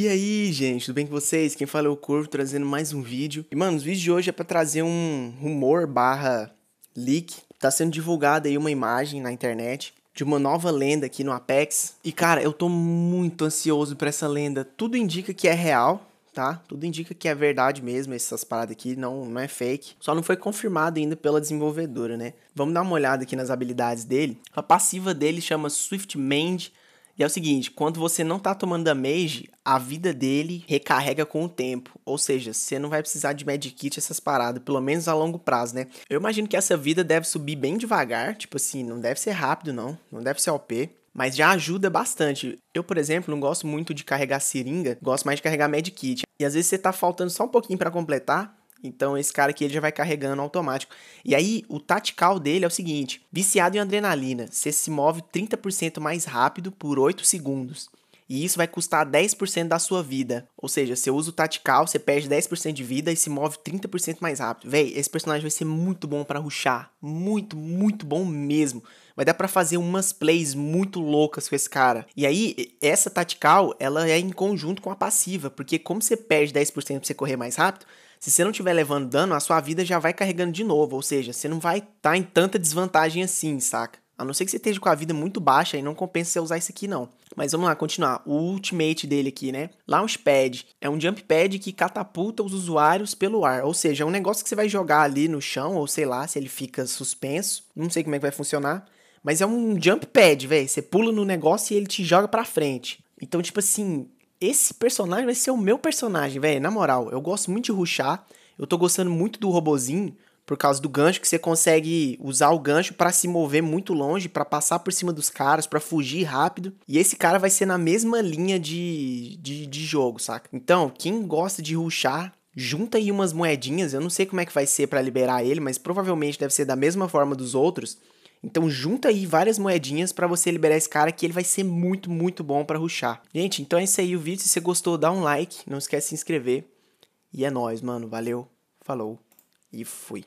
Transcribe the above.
E aí, gente, tudo bem com vocês? Quem fala é o Corvo, trazendo mais um vídeo. E, mano, o vídeo de hoje é para trazer um rumor barra leak. Tá sendo divulgada aí uma imagem na internet de uma nova lenda aqui no Apex. E, cara, eu tô muito ansioso pra essa lenda. Tudo indica que é real, tá? Tudo indica que é verdade mesmo, essas paradas aqui, não, não é fake. Só não foi confirmado ainda pela desenvolvedora, né? Vamos dar uma olhada aqui nas habilidades dele. A passiva dele chama Swift Mend e é o seguinte, quando você não tá tomando damage, a vida dele recarrega com o tempo. Ou seja, você não vai precisar de medkit essas paradas, pelo menos a longo prazo, né? Eu imagino que essa vida deve subir bem devagar, tipo assim, não deve ser rápido não, não deve ser OP. Mas já ajuda bastante. Eu, por exemplo, não gosto muito de carregar seringa, gosto mais de carregar medkit. E às vezes você tá faltando só um pouquinho para completar, então esse cara aqui ele já vai carregando automático. E aí o tactical dele é o seguinte: viciado em adrenalina, você se move 30% mais rápido por 8 segundos. E isso vai custar 10% da sua vida. Ou seja, você usa o tactical, você perde 10% de vida e se move 30% mais rápido. Véi, esse personagem vai ser muito bom para ruxar. Muito, muito bom mesmo. Vai dar para fazer umas plays muito loucas com esse cara. E aí, essa tactical, ela é em conjunto com a passiva. Porque como você perde 10% pra você correr mais rápido, se você não estiver levando dano, a sua vida já vai carregando de novo, ou seja, você não vai estar tá em tanta desvantagem assim, saca? A não ser que você esteja com a vida muito baixa e não compensa você usar isso aqui, não. Mas vamos lá, continuar. O ultimate dele aqui, né? Launch Pad é um jump pad que catapulta os usuários pelo ar. Ou seja, é um negócio que você vai jogar ali no chão, ou sei lá, se ele fica suspenso. Não sei como é que vai funcionar. Mas é um jump pad, velho. Você pula no negócio e ele te joga pra frente. Então, tipo assim, esse personagem vai ser o meu personagem, velho. Na moral, eu gosto muito de ruxar. Eu tô gostando muito do robozinho por causa do gancho que você consegue usar o gancho para se mover muito longe, para passar por cima dos caras, para fugir rápido. E esse cara vai ser na mesma linha de, de, de jogo, saca? Então, quem gosta de ruxar, junta aí umas moedinhas, eu não sei como é que vai ser para liberar ele, mas provavelmente deve ser da mesma forma dos outros. Então junta aí várias moedinhas para você liberar esse cara que ele vai ser muito, muito bom para ruxar. Gente, então é isso aí o vídeo. Se você gostou, dá um like, não esquece de se inscrever. E é nóis, mano. Valeu, falou e fui.